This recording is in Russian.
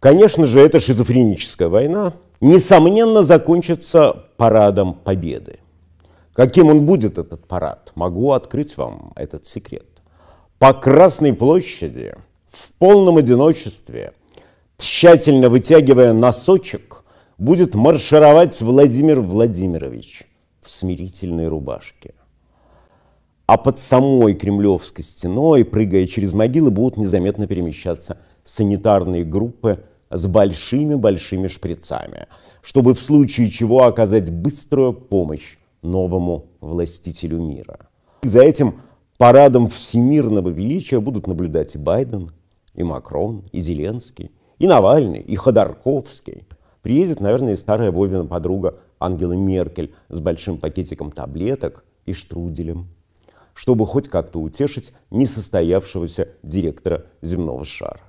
Конечно же, эта шизофреническая война, несомненно, закончится парадом победы. Каким он будет, этот парад? Могу открыть вам этот секрет. По Красной площади в полном одиночестве, тщательно вытягивая носочек, будет маршировать Владимир Владимирович в смирительной рубашке. А под самой кремлевской стеной, прыгая через могилы, будут незаметно перемещаться – санитарные группы с большими-большими шприцами, чтобы в случае чего оказать быструю помощь новому властителю мира. За этим парадом всемирного величия будут наблюдать и Байден, и Макрон, и Зеленский, и Навальный, и Ходорковский. Приедет, наверное, и старая Вовина подруга Ангела Меркель с большим пакетиком таблеток и штруделем, чтобы хоть как-то утешить несостоявшегося директора земного шара.